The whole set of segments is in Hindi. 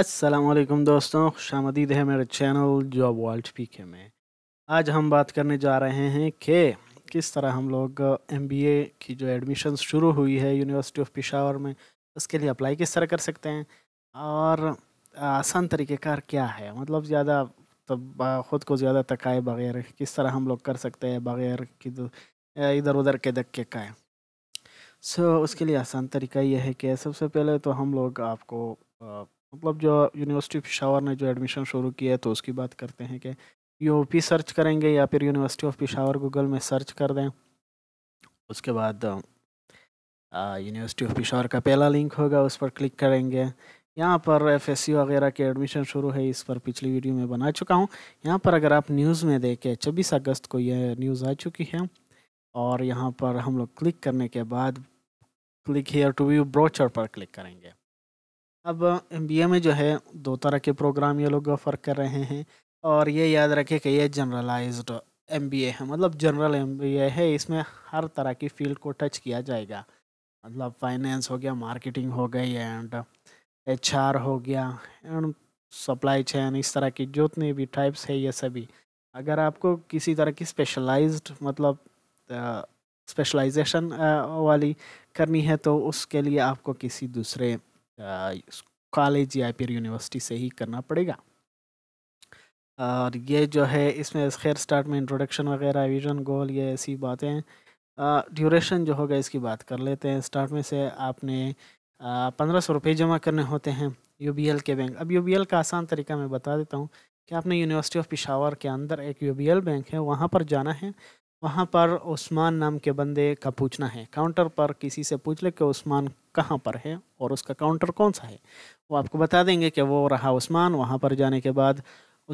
असलम दोस्तों खुश आमदीद है मेरे चैनल जॉब वर्ल्ड पी के में आज हम बात करने जा रहे हैं कि किस तरह हम लोग एम बी ए की जो एडमिशन शुरू हुई है यूनिवर्सिटी ऑफ पिशावर में उसके लिए अप्लाई किस तरह कर सकते हैं और आसान तरीक़ेकार क्या है मतलब ज़्यादा तब तो ख़ुद को ज़्यादा तकाए बगैर किस तरह हम लोग कर सकते हैं बगैर कि इधर उधर के धक्के का सो उसके लिए आसान तरीका यह है कि सबसे पहले तो हम लोग आपको मतलब जो यूनिवर्सिटी पिशावर ने जो एडमिशन शुरू किया है तो उसकी बात करते हैं कि यूपी सर्च करेंगे या फिर यूनिवर्सिटी ऑफ पिशावर गूगल में सर्च कर दें उसके बाद यूनिवर्सिटी ऑफ पिशावर का पहला लिंक होगा उस पर क्लिक करेंगे यहाँ पर एफ वगैरह के एडमिशन शुरू है इस पर पिछली वीडियो में बना चुका हूँ यहाँ पर अगर आप न्यूज़ में देखें छब्बीस अगस्त को यह न्यूज़ आ चुकी है और यहाँ पर हम लोग क्लिक करने के बाद click here to view brochure पर क्लिक करेंगे अब एम में जो है दो तरह के प्रोग्राम ये लोग ऑफर कर रहे हैं और ये याद रखें कि ये जनरलाइज्ड एम है मतलब जनरल एम है इसमें हर तरह की फील्ड को टच किया जाएगा मतलब फाइनेंस हो गया मार्केटिंग हो गई एंड एच हो गया एंड सप्लाई चैन इस तरह की जितने भी टाइप्स है ये सभी अगर आपको किसी तरह की स्पेशलाइज्ड मतलब स्पेशलाइजेशन वाली करनी है तो उसके लिए आपको किसी दूसरे कॉलेज या फिर यूनिवर्सिटी से ही करना पड़ेगा और ये जो है इसमें खैर स्टार्ट में इंट्रोडक्शन वगैरह विजन गोल ये ऐसी बातें ड्यूरेशन जो होगा इसकी बात कर लेते हैं स्टार्ट में से आपने पंद्रह सौ रुपये जमा करने होते हैं यू के बैंक अब यू का आसान तरीका मैं बता देता हूँ कि आपने यूनिवर्सिटी ऑफ पिशावर के अंदर एक यू बैंक है वहाँ पर जाना है वहाँ पर उस्मान नाम के बंदे का पूछना है काउंटर पर किसी से पूछ ले कि उस्मान कहाँ पर है और उसका काउंटर कौन सा है वो आपको बता देंगे कि वो रहा उस्मान वहाँ पर जाने के बाद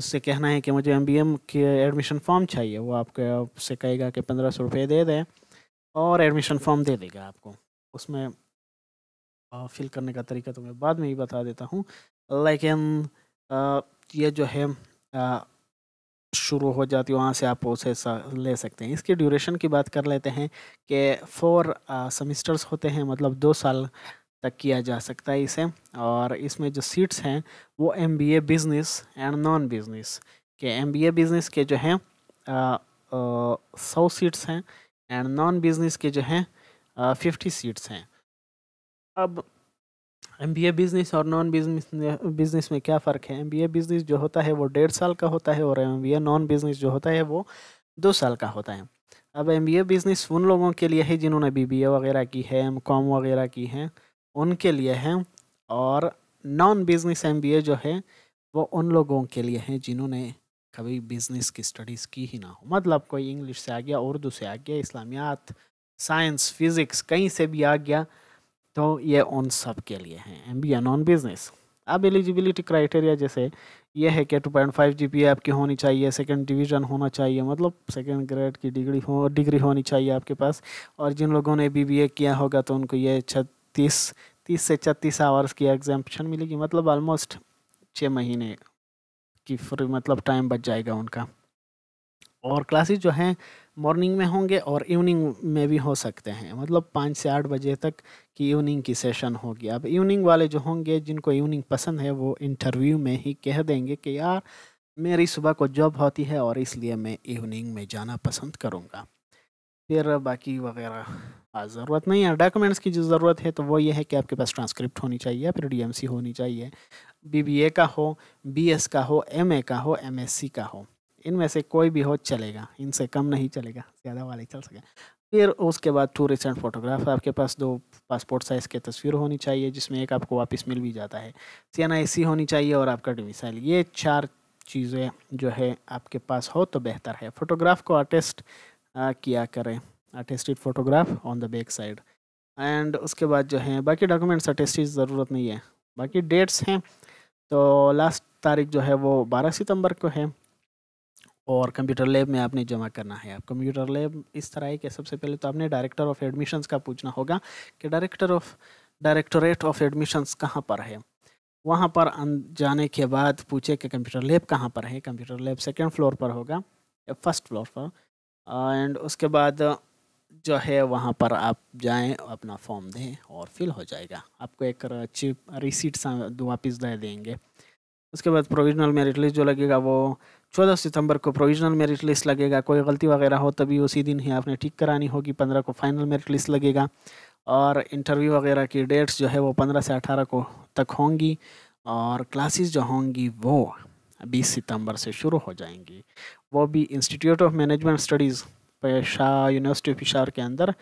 उससे कहना है कि मुझे एम बी एम के एडमिशन फॉर्म चाहिए वो आपके उससे कहेगा कि पंद्रह सौ रुपये दे दें और एडमिशन फॉर्म दे देगा आपको उसमें फिल करने का तरीका तो मैं बाद में ही बता देता हूँ लेकिन ये जो है शुरू हो जाती है वहाँ से आप प्रोसेस ले सकते हैं इसके ड्यूरेशन की बात कर लेते हैं कि फोर सेमिस्टर्स होते हैं मतलब दो साल तक किया जा सकता है इसे और इसमें जो सीट्स हैं वो M B A business and non business के एम बी ए बिज़नेस के जो हैं सौ सीट्स हैं एंड नॉन बिज़नेस के जो हैं फिफ्टी सीट्स हैं अब एम बी ए बिज़नेस और नॉन बिजनेस बिज़नेस में क्या फ़र्क है एम बी ए बिज़नेस जो होता है वो डेढ़ साल का होता है और M B A non business जो होता है वो दो साल का होता है अब एम बी ए बिज़नेस उन लोगों के लिए है जिन्होंने बी बी ए वगैरह की है एम कॉम वगैरह की है उनके लिए है और non business M B A जो है वो उन लोगों के लिए है जिन्होंने कभी बिज़नेस की स्टडीज़ की ही ना हो मतलब कोई इंग्लिश से आ गया उर्दू से आ गया इस्लामियात साइंस फिज़िक्स कहीं से भी आ गया तो ये उन सब के लिए हैं M B N on business अब एलिजिबिलिटी क्राइटेरिया जैसे ये है कि two point five G P आपकी होनी चाहिए सेकेंड डिवीज़न होना चाहिए मतलब सेकेंड ग्रेड की डिग्री हो डिग्री होनी चाहिए आपके पास और जिन लोगों ने बी बी ए किया होगा तो उनको ये छत्तीस तीस से छत्तीस आवर्स की एग्जामेशन मिलेगी मतलब ऑलमोस्ट छः महीने की फ्री मतलब टाइम बच जाएगा उनका और क्लासेस जो हैं मॉर्निंग में होंगे और इवनिंग में भी हो सकते हैं मतलब पाँच से आठ बजे तक की इवनिंग की सेशन होगी अब इवनिंग वाले जो होंगे जिनको इवनिंग पसंद है वो इंटरव्यू में ही कह देंगे कि यार मेरी सुबह को जॉब होती है और इसलिए मैं इवनिंग में जाना पसंद करूँगा फिर बाकी वगैरह ज़रूरत नहीं है डॉक्यूमेंट्स की जो ज़रूरत है तो वो ये है कि आपके पास ट्रांसक्रिप्ट होनी चाहिए फिर डीएमसी होनी चाहिए बीबीए का हो बीएस का हो एमए का हो एमएससी का हो इनमें से कोई भी हो चलेगा इनसे कम नहीं चलेगा ज़्यादा वाले चल सके फिर उसके बाद टू रिसेंट फोटोग्राफ आपके पास दो पासपोर्ट साइज़ के तस्वीर होनी चाहिए जिसमें एक आपको वापस मिल भी जाता है सी होनी चाहिए और आपका डिमिसाइल ये चार चीज़ें जो है आपके पास हो तो बेहतर है फोटोग्राफ को आर्टिस्ट किया करें artistic photograph on the back side and उसके बाद जो है बाकी डॉक्यूमेंट्स आर्टिस्टिक ज़रूरत नहीं है बाकी डेट्स हैं तो लास्ट तारीख जो है वो बारह सितंबर को है और कंप्यूटर लैब में आपने जमा करना है आप कंप्यूटर लैब इस तरह है कि सबसे पहले तो आपने डायरेक्टर ऑफ एडमिशन्स का पूछना होगा कि director of directorate of admissions कहाँ पर है वहाँ पर जाने के बाद पूछे कि कंप्यूटर लैब कहाँ पर है कंप्यूटर लैब सेकेंड फ्लोर पर होगा या फर्स्ट फ्लोर पर एंड उसके बाद जो है वहाँ पर आप जाएँ अपना फॉर्म दें और फिल हो जाएगा आपको एक अच्छी रिसीट वापस दे देंगे उसके बाद प्रोविजनल मेरिट लिस्ट जो लगेगा वो चौदह सितंबर को प्रोविजनल मेरिट लिस्ट लगेगा कोई गलती वगैरह हो तभी उसी दिन ही आपने ठीक करानी होगी पंद्रह को फाइनल मेरिट लिस्ट लगेगा और इंटरव्यू वगैरह की डेट्स जो है वो पंद्रह से अठारह को तक होंगी और क्लासेस जो होंगी वो बीस सितंबर से शुरू हो जाएंगी वो भी institute of management studies Pisa university of Pisa के अंदर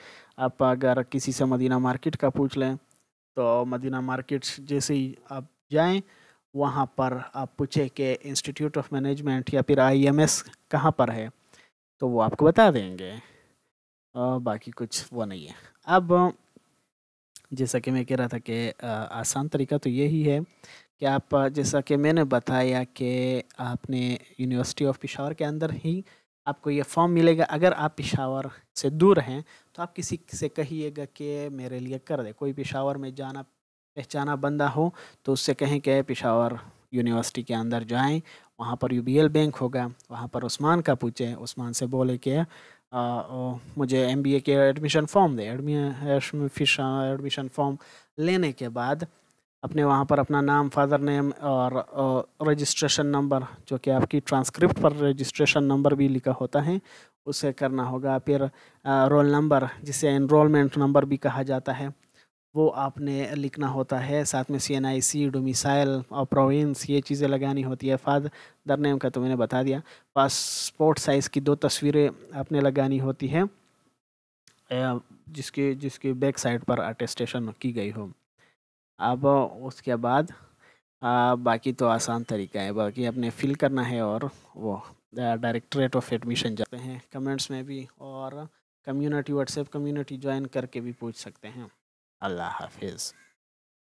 आप अगर किसी से मदीना मार्केट का पूछ लें तो मदीना मार्केट जैसे ही आप जाएँ वहाँ पर आप पूछे कि इंस्टीट्यूट ऑफ मैनेजमेंट या फिर आई एम एस कहाँ पर है तो वो आपको बता देंगे बाकी कुछ वो नहीं है अब जैसा कि मैं कह रहा था कि आसान तरीका तो यही है कि आप जैसा कि मैंने बताया कि आपने यूनिवर्सिटी ऑफ पिशावर के अंदर ही आपको ये फॉर्म मिलेगा अगर आप पिशावर से दूर हैं तो आप किसी से कहिएगा कि मेरे लिए कर दे कोई पिशावर में जाना पहचाना बंदा हो तो उससे कहें कि पेशावर यूनिवर्सिटी के अंदर जाएं वहाँ पर यू बैंक होगा वहाँ पर उस्मान का पूछें उस्मान से बोले कि मुझे एम के एडमिशन फॉर्म दे एडमिशन फॉर्म लेने के बाद अपने वहाँ पर अपना नाम फादर नेम और रजिस्ट्रेशन नंबर जो कि आपकी ट्रांसक्रिप्ट पर रजिस्ट्रेशन नंबर भी लिखा होता है उसे करना होगा फिर रोल नंबर जिसे इनरोलमेंट नंबर भी कहा जाता है वो आपने लिखना होता है साथ में C N I C domicile और प्रोविंस ये चीज़ें लगानी होती है फादर नेम का तो मैंने बता दिया पासपोर्ट साइज़ की दो तस्वीरें आपने लगानी होती है जिसके जिसके बैक साइड पर अटेस्टेशन की गई हो अब उसके बाद आ, बाकी तो आसान तरीका है बाकी आपने फिल करना है और वो डायरेक्टरेट ऑफ एडमिशन जाते हैं कमेंट्स में भी और कम्युनिटी व्हाट्सएप कम्युनिटी ज्वाइन करके भी पूछ सकते हैं Allah His.